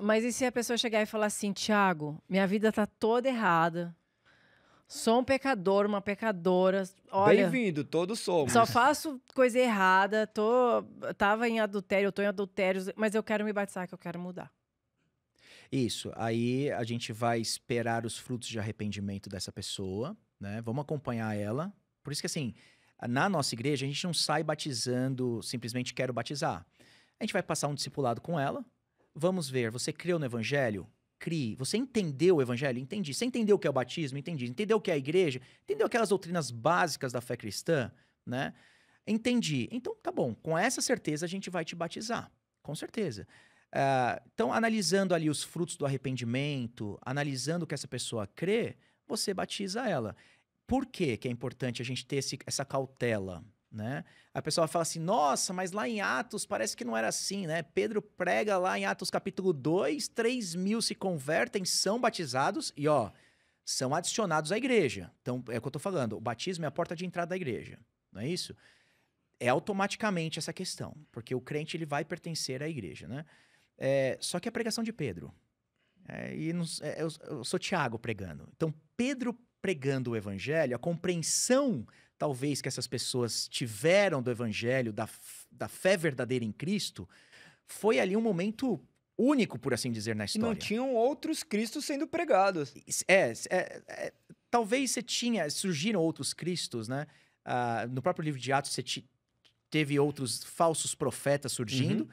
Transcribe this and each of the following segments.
Mas e se a pessoa chegar e falar assim, Tiago, minha vida tá toda errada. Sou um pecador, uma pecadora. Olha, Bem-vindo, todos somos. só faço coisa errada, tô, tava em adultério, tô em adultério, mas eu quero me batizar, que eu quero mudar. Isso. Aí a gente vai esperar os frutos de arrependimento dessa pessoa, né? Vamos acompanhar ela. Por isso que assim, na nossa igreja a gente não sai batizando simplesmente quero batizar. A gente vai passar um discipulado com ela, Vamos ver, você creu no evangelho? Crie. Você entendeu o evangelho? Entendi. Você entendeu o que é o batismo? Entendi. Entendeu o que é a igreja? Entendeu aquelas doutrinas básicas da fé cristã? Né? Entendi. Então, tá bom. Com essa certeza, a gente vai te batizar. Com certeza. Uh, então, analisando ali os frutos do arrependimento, analisando o que essa pessoa crê, você batiza ela. Por que, que é importante a gente ter esse, essa cautela? né? A pessoa fala assim: "Nossa, mas lá em Atos parece que não era assim, né? Pedro prega lá em Atos capítulo 2, 3 mil se convertem, são batizados e ó, são adicionados à igreja. Então, é o que eu tô falando, o batismo é a porta de entrada da igreja, não é isso? É automaticamente essa questão, porque o crente ele vai pertencer à igreja, né? É, só que é a pregação de Pedro. É, e não, é, eu, eu, sou Tiago pregando. Então, Pedro pregando o evangelho, a compreensão talvez que essas pessoas tiveram do evangelho, da, da fé verdadeira em Cristo, foi ali um momento único, por assim dizer, na história. E não tinham outros cristos sendo pregados. É, é, é talvez você tinha, surgiram outros cristos, né? Ah, no próprio livro de Atos você teve outros falsos profetas surgindo, uhum.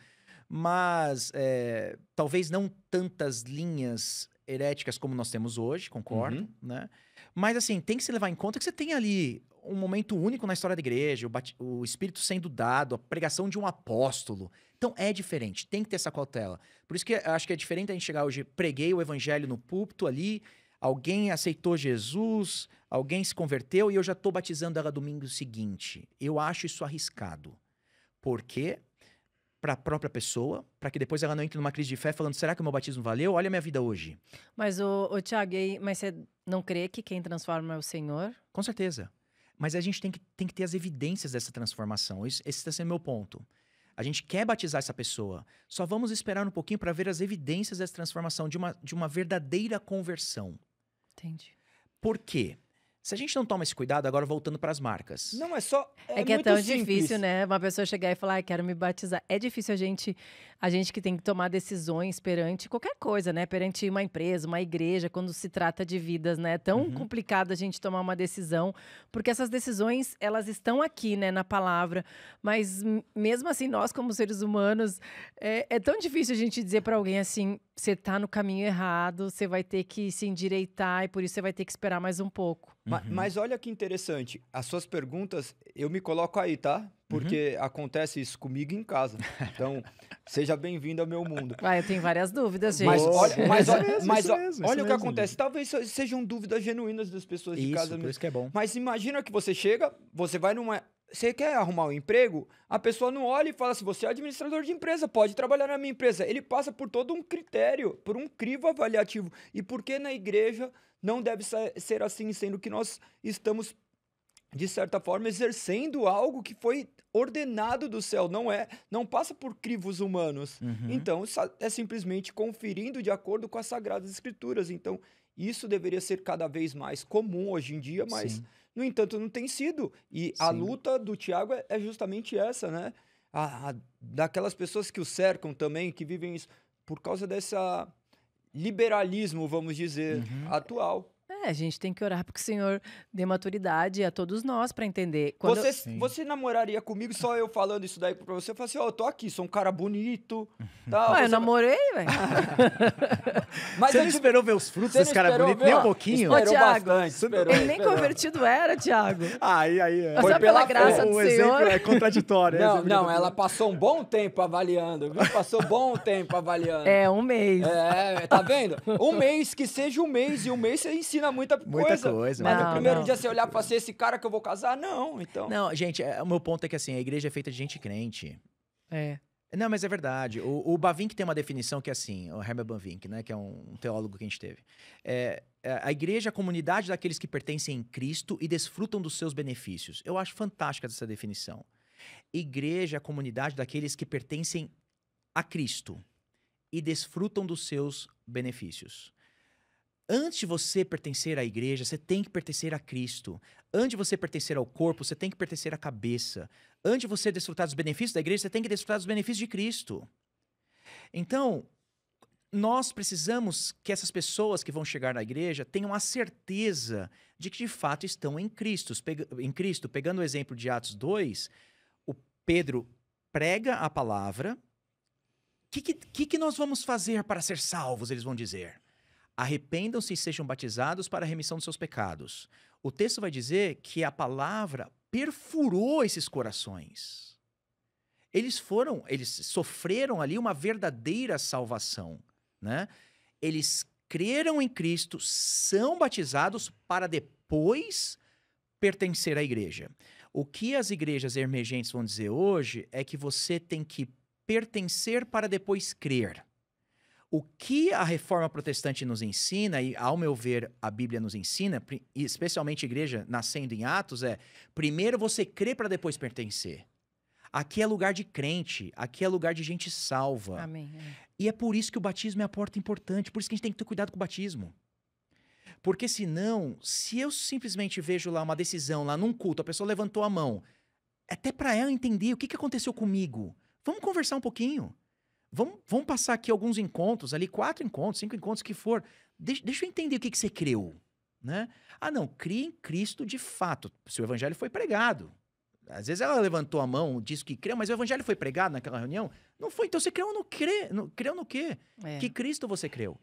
mas é, talvez não tantas linhas heréticas como nós temos hoje, concordo, uhum. né? Mas assim, tem que se levar em conta que você tem ali um momento único na história da igreja, o, o, Espírito sendo dado, a pregação de um apóstolo. Então é diferente, tem que ter essa cautela. Por isso que acho que é diferente a gente chegar hoje, preguei o evangelho no púlpito ali, alguém aceitou Jesus, alguém se converteu e eu já estou batizando ela domingo seguinte. Eu acho isso arriscado. Porque para a própria pessoa, para que depois ela não entre numa crise de fé falando: será que o meu batismo valeu? Olha a minha vida hoje. Mas, o, o Tiago, mas você não crê que quem transforma é o Senhor? Com certeza. Mas a gente tem que, tem que ter as evidências dessa transformação. Esse está sendo meu ponto. A gente quer batizar essa pessoa. Só vamos esperar um pouquinho para ver as evidências dessa transformação, de uma, de uma verdadeira conversão. Entendi. Por quê? Se a gente não toma esse cuidado, agora voltando para as marcas. Não, é só. É, é que é tão simples. difícil, né? Uma pessoa chegar e falar, ah, quero me batizar. É difícil a gente, a gente que tem que tomar decisões perante qualquer coisa, né? Perante uma empresa, uma igreja, quando se trata de vidas, né? É tão uhum. complicado a gente tomar uma decisão, porque essas decisões, elas estão aqui, né, na palavra. Mas mesmo assim, nós, como seres humanos, é, é tão difícil a gente dizer para alguém assim: você tá no caminho errado, você vai ter que se endireitar e por isso você vai ter que esperar mais um pouco. Uhum. Mas, mas, olha que interessante, as suas perguntas, eu me coloco aí, tá? Porque uhum. acontece isso comigo em casa. Então, seja bem-vindo ao meu mundo. Ah, eu tenho várias dúvidas, gente. Mas olha, mas, olha, mesmo, mas, mesmo, olha o que mesmo, acontece. Talvez sejam dúvidas genuínas das pessoas de casa. por isso que é bom. Mas imagina que você chega, você vai numa você quer arrumar um emprego, a pessoa não olha e fala assim: você é administrador de empresa, pode trabalhar na minha empresa. Ele passa por todo um critério, por um crivo avaliativo. E por que na igreja não deve ser assim, sendo que nós estamos, de certa forma, exercendo algo que foi ordenado do céu, não é, não passa por crivos humanos. Uhum. Então, é simplesmente conferindo de acordo com as sagradas escrituras. Então, isso deveria ser cada vez mais comum hoje em dia, mas Sim. No entanto, não tem sido. E Sim. a luta do Thiago é, é, justamente essa, né? A, a, daquelas pessoas que o cercam também, que vivem isso, por causa desse liberalismo, vamos dizer, uhum. atual. É, é, a gente tem que orar porque o Senhor dê maturidade a todos nós para entender. Quando você, você namoraria comigo só eu falando isso daí pra você? Eu falo assim, ó, oh, eu tô aqui, sou um cara bonito. Tal, Ué, você... eu namorei, velho. Mas você não esperou ver os frutos desse cara bonito? nem um pouquinho? Esperou Ô, Thiago, bastante. Esperou, ele nem convertido era, Thiago. Aí, aí. É. Foi pela, pela graça do Senhor. é contraditório. É não, não, ela passou um bom tempo avaliando, viu? Passou bom tempo avaliando. É, um mês. É, tá vendo? Um mês, que seja um mês, e um mês você ensina muita coisa. Muita coisa. Mas não, no primeiro não. dia você olhar pra ser esse cara que eu vou casar? Não, então. Não, gente, é, o meu ponto é que assim, a igreja é feita de gente crente. É. Não, mas é verdade. O, o Bavinck tem uma definição que é assim, o Herman Bavinck, né, que é um, teólogo que a gente teve. É, é, a igreja é a comunidade daqueles que pertencem a Cristo e desfrutam dos seus benefícios. Eu acho fantástica essa definição. Igreja é a comunidade daqueles que pertencem a Cristo e desfrutam dos seus benefícios. Antes de você pertencer à igreja, você tem que pertencer a Cristo. Antes de você pertencer ao corpo, você tem que pertencer à cabeça. Antes de você desfrutar dos benefícios da igreja, você tem que desfrutar dos benefícios de Cristo. Então, nós precisamos que essas pessoas que vão chegar na igreja tenham a certeza de que de fato estão em Cristo. Em Cristo, pegando o exemplo de Atos 2, o Pedro prega a palavra. O que, que, que nós vamos fazer para ser salvos? Eles vão dizer. Arrependam-se e sejam batizados para a remissão dos seus pecados. O texto vai dizer que a palavra perfurou esses corações. Eles foram, eles sofreram ali uma verdadeira salvação, né? Eles creram em Cristo, são batizados para depois pertencer à igreja. O que as igrejas emergentes vão dizer hoje é que você tem que pertencer para depois crer. O que a reforma protestante nos ensina, e ao meu ver, a Bíblia nos ensina, especialmente a igreja nascendo em Atos, é primeiro você crê para depois pertencer. Aqui é lugar de crente, aqui é lugar de gente salva. Amém, amém. E é por isso que o batismo é a porta importante, por isso que a gente tem que ter cuidado com o batismo. Porque senão, se eu simplesmente vejo lá uma decisão, lá num culto, a pessoa levantou a mão, até para ela entender o que, que aconteceu comigo. Vamos conversar um pouquinho. Vamos, vamos passar aqui alguns encontros ali, quatro encontros, cinco encontros, que for. deixa eu entender o que, que você creu, Né? Ah, não, crie em Cristo de fato. Se o evangelho foi pregado. Às vezes ela levantou a mão, disse que creu, mas o evangelho foi pregado naquela reunião? Não foi. Então você creu no quê? No, creu no quê? É. Que Cristo você creu?